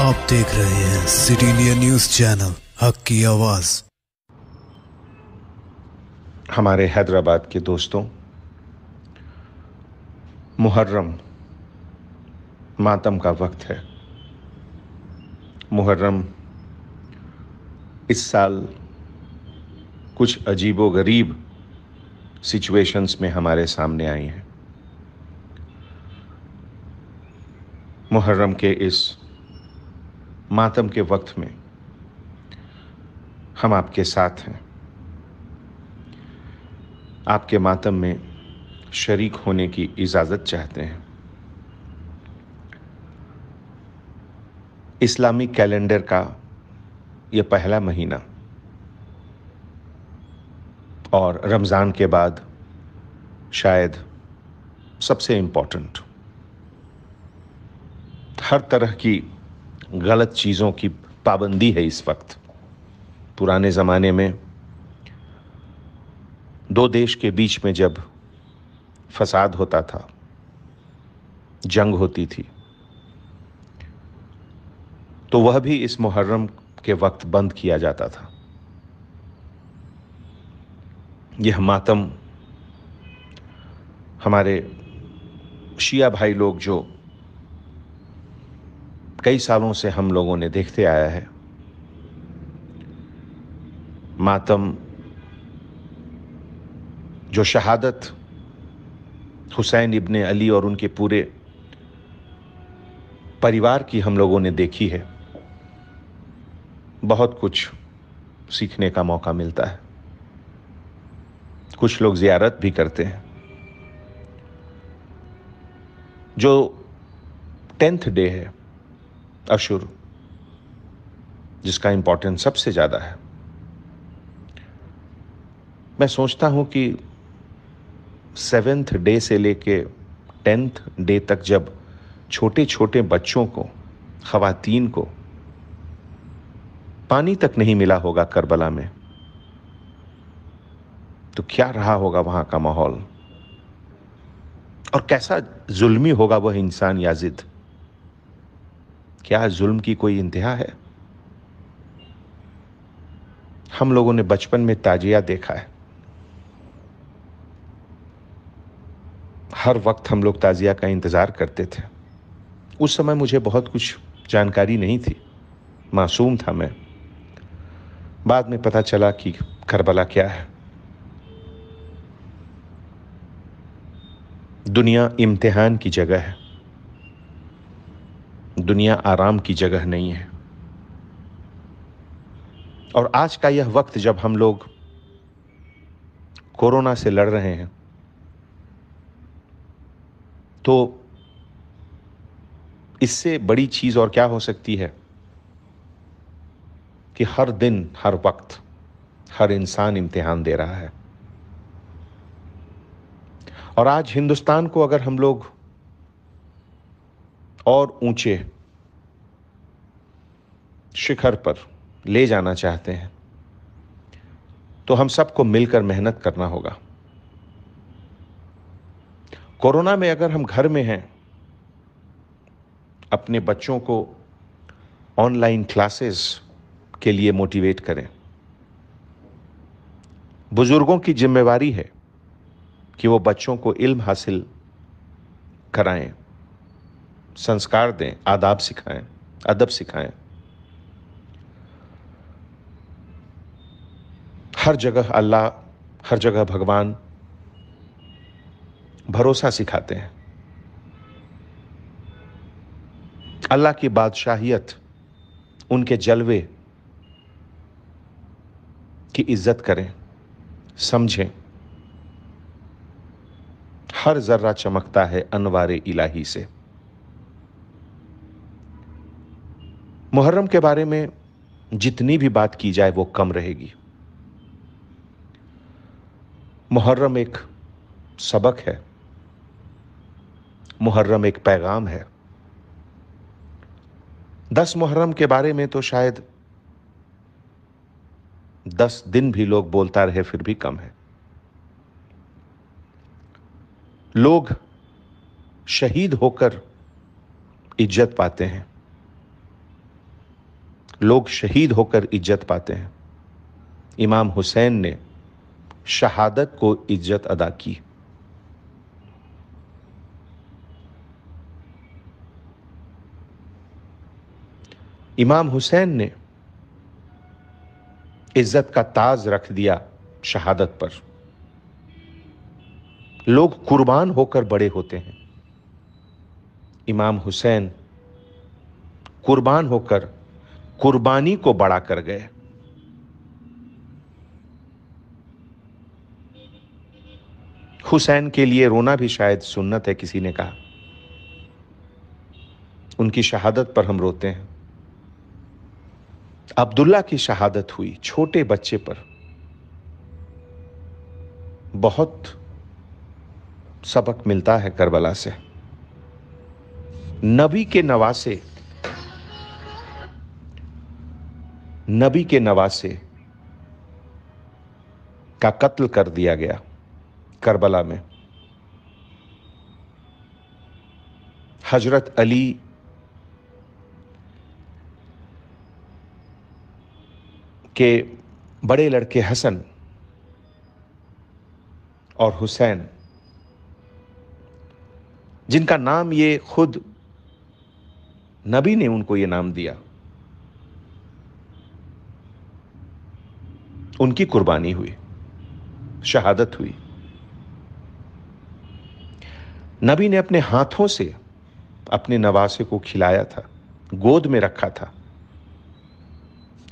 आप देख रहे हैं सिटी इंडिया न्यूज चैनल हक की आवाज हमारे हैदराबाद के दोस्तों मुहर्रम मातम का वक्त है मुहर्रम इस साल कुछ अजीबो गरीब सिचुएशंस में हमारे सामने आई हैं मुहर्रम के इस मातम के वक्त में हम आपके साथ हैं आपके मातम में शरीक होने की इजाज़त चाहते हैं इस्लामी कैलेंडर का यह पहला महीना और रमज़ान के बाद शायद सबसे इंपॉर्टेंट हर तरह की गलत चीज़ों की पाबंदी है इस वक्त पुराने ज़माने में दो देश के बीच में जब फसाद होता था जंग होती थी तो वह भी इस मुहर्रम के वक्त बंद किया जाता था यह मातम हमारे शिया भाई लोग जो कई सालों से हम लोगों ने देखते आया है मातम जो शहादत हुसैन इब्ने अली और उनके पूरे परिवार की हम लोगों ने देखी है बहुत कुछ सीखने का मौका मिलता है कुछ लोग ज़ियारत भी करते हैं जो टेंथ डे है अशुर जिसका इंपॉर्टेंस सबसे ज़्यादा है मैं सोचता हूं कि सेवेंथ डे से लेके टेंथ डे तक जब छोटे छोटे बच्चों को खातन को पानी तक नहीं मिला होगा करबला में तो क्या रहा होगा वहां का माहौल और कैसा जुल्मी होगा वह इंसान याजिद क्या जुल्म की कोई इंतहा है हम लोगों ने बचपन में ताजिया देखा है हर वक्त हम लोग ताजिया का इंतज़ार करते थे उस समय मुझे बहुत कुछ जानकारी नहीं थी मासूम था मैं बाद में पता चला कि करबला क्या है दुनिया इम्तिहान की जगह है दुनिया आराम की जगह नहीं है और आज का यह वक्त जब हम लोग कोरोना से लड़ रहे हैं तो इससे बड़ी चीज़ और क्या हो सकती है कि हर दिन हर वक्त हर इंसान इम्तिहान दे रहा है और आज हिंदुस्तान को अगर हम लोग और ऊंचे शिखर पर ले जाना चाहते हैं तो हम सबको मिलकर मेहनत करना होगा कोरोना में अगर हम घर में हैं अपने बच्चों को ऑनलाइन क्लासेस के लिए मोटिवेट करें बुजुर्गों की जिम्मेवारी है कि वो बच्चों को इल्म हासिल कराएं संस्कार दें आदाब सिखाएं अदब सिखाएं हर जगह अल्लाह हर जगह भगवान भरोसा सिखाते हैं अल्लाह की बादशाहियत उनके जलवे की इज्जत करें समझें हर जर्रा चमकता है अनवार इलाही से मुहर्रम के बारे में जितनी भी बात की जाए वो कम रहेगी मुहर्रम एक सबक है मुहर्रम एक पैगाम है दस मुहर्रम के बारे में तो शायद दस दिन भी लोग बोलता रहे फिर भी कम है लोग शहीद होकर इज्जत पाते हैं लोग शहीद होकर इज्जत पाते हैं इमाम हुसैन ने शहादत को इज्जत अदा की इमाम हुसैन ने इज्जत का ताज रख दिया शहादत पर लोग कुर्बान होकर बड़े होते हैं इमाम हुसैन कुर्बान होकर कुर्बानी को बड़ा कर गए हुसैन के लिए रोना भी शायद सुन्नत है किसी ने कहा उनकी शहादत पर हम रोते हैं अब्दुल्ला की शहादत हुई छोटे बच्चे पर बहुत सबक मिलता है करबला से नबी के नवासे नबी के नवासे का कत्ल कर दिया गया करबला में हजरत अली के बड़े लड़के हसन और हुसैन जिनका नाम ये खुद नबी ने उनको ये नाम दिया उनकी कुर्बानी हुई शहादत हुई नबी ने अपने हाथों से अपने नवासे को खिलाया था गोद में रखा था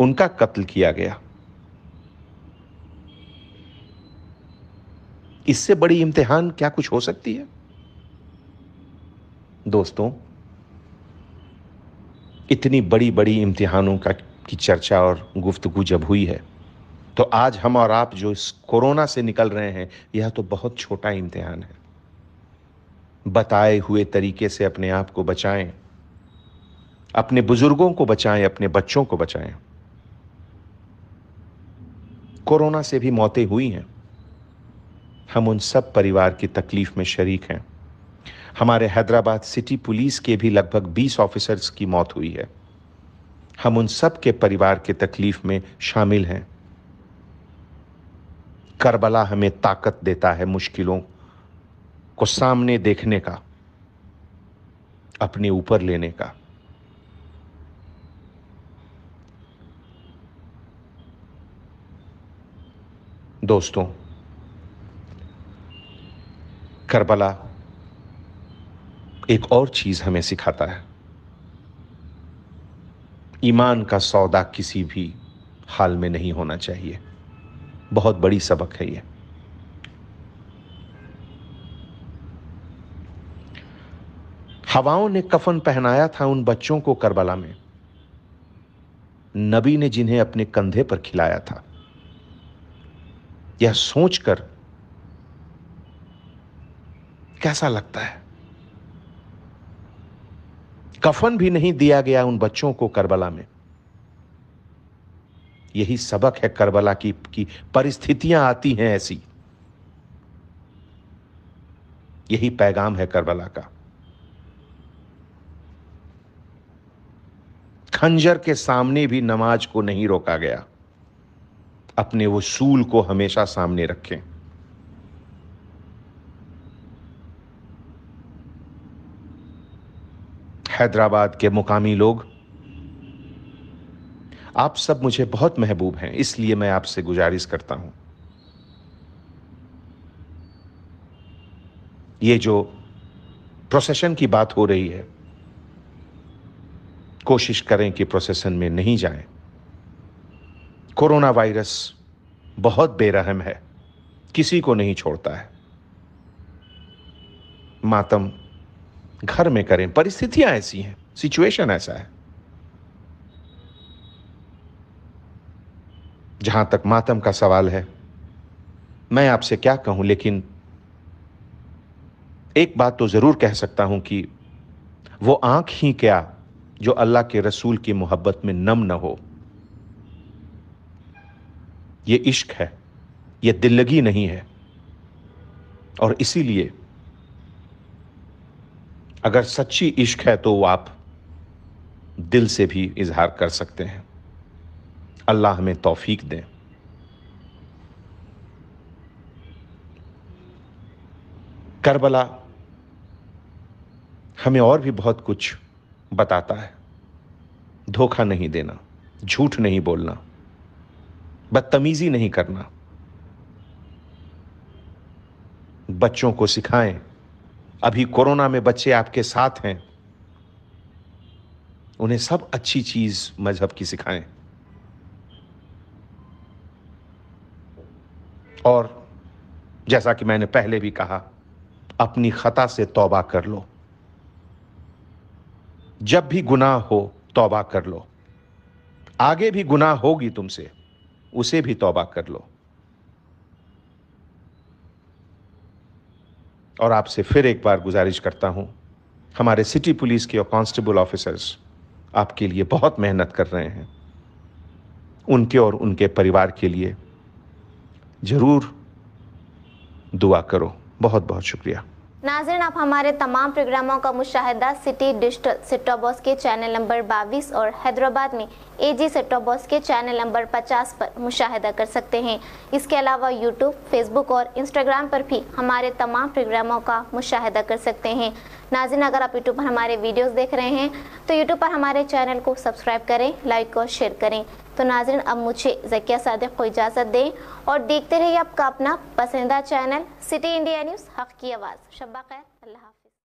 उनका कत्ल किया गया इससे बड़ी इम्तिहान क्या कुछ हो सकती है दोस्तों इतनी बड़ी बड़ी इम्तिहानों का की चर्चा और गुफ्तगु जब हुई है तो आज हम और आप जो इस कोरोना से निकल रहे हैं यह तो बहुत छोटा इम्तिहान है बताए हुए तरीके से अपने आप को बचाएं अपने बुजुर्गों को बचाएं अपने बच्चों को बचाएं कोरोना से भी मौतें हुई हैं हम उन सब परिवार की तकलीफ में शरीक हैं हमारे हैदराबाद सिटी पुलिस के भी लगभग 20 ऑफिसर्स की मौत हुई है हम उन सब के परिवार के तकलीफ में शामिल हैं करबला हमें ताकत देता है मुश्किलों को सामने देखने का अपने ऊपर लेने का दोस्तों करबला एक और चीज हमें सिखाता है ईमान का सौदा किसी भी हाल में नहीं होना चाहिए बहुत बड़ी सबक है यह हवाओं ने कफन पहनाया था उन बच्चों को करबला में नबी ने जिन्हें अपने कंधे पर खिलाया था यह सोचकर कैसा लगता है कफन भी नहीं दिया गया उन बच्चों को करबला में यही सबक है करबला की, की परिस्थितियां आती हैं ऐसी यही पैगाम है करबला का खंजर के सामने भी नमाज को नहीं रोका गया अपने वो सूल को हमेशा सामने रखें हैदराबाद के मुकामी लोग आप सब मुझे बहुत महबूब हैं इसलिए मैं आपसे गुजारिश करता हूं ये जो प्रोसेशन की बात हो रही है कोशिश करें कि प्रोसेसन में नहीं जाए कोरोना वायरस बहुत बेरहम है किसी को नहीं छोड़ता है मातम घर में करें परिस्थितियां ऐसी हैं सिचुएशन ऐसा है जहां तक मातम का सवाल है मैं आपसे क्या कहूं लेकिन एक बात तो जरूर कह सकता हूं कि वो आंख ही क्या जो अल्लाह के रसूल की मोहब्बत में नम न हो यह इश्क है यह दिल्लगी नहीं है और इसीलिए अगर सच्ची इश्क है तो आप दिल से भी इजहार कर सकते हैं अल्लाह हमें तौफीक दें करबला हमें और भी बहुत कुछ बताता है धोखा नहीं देना झूठ नहीं बोलना बदतमीजी नहीं करना बच्चों को सिखाएं अभी कोरोना में बच्चे आपके साथ हैं उन्हें सब अच्छी चीज मजहब की सिखाएं और जैसा कि मैंने पहले भी कहा अपनी खता से तौबा कर लो जब भी गुनाह हो तौबा कर लो आगे भी गुनाह होगी तुमसे उसे भी तौबा कर लो और आपसे फिर एक बार गुजारिश करता हूं हमारे सिटी पुलिस के और कांस्टेबल ऑफिसर्स आपके लिए बहुत मेहनत कर रहे हैं उनके और उनके परिवार के लिए ज़रूर दुआ करो बहुत बहुत शुक्रिया नाजरन आप हमारे तमाम प्रोग्रामों का मुशाहिदा सिटी डिजिटल बॉस के चैनल नंबर 22 और हैदराबाद में ए जी बॉस के चैनल नंबर 50 पर मुशाहिदा कर सकते हैं इसके अलावा यूट्यूब फेसबुक और इंस्टाग्राम पर भी हमारे तमाम प्रोग्रामों का मुशाहिदा कर सकते हैं नाजिन अगर आप यूट्यूब पर हमारे वीडियोज़ देख रहे हैं तो यूट्यूब पर हमारे चैनल को सब्सक्राइब करें लाइक और शेयर करें तो नाजरन अब मुझे जकिया सदक को इजाज़त दें और देखते रहिए आपका अपना पसंदीदा चैनल सिटी इंडिया न्यूज़ हक़ की आवाज़ शब्बा खैर अल्लाह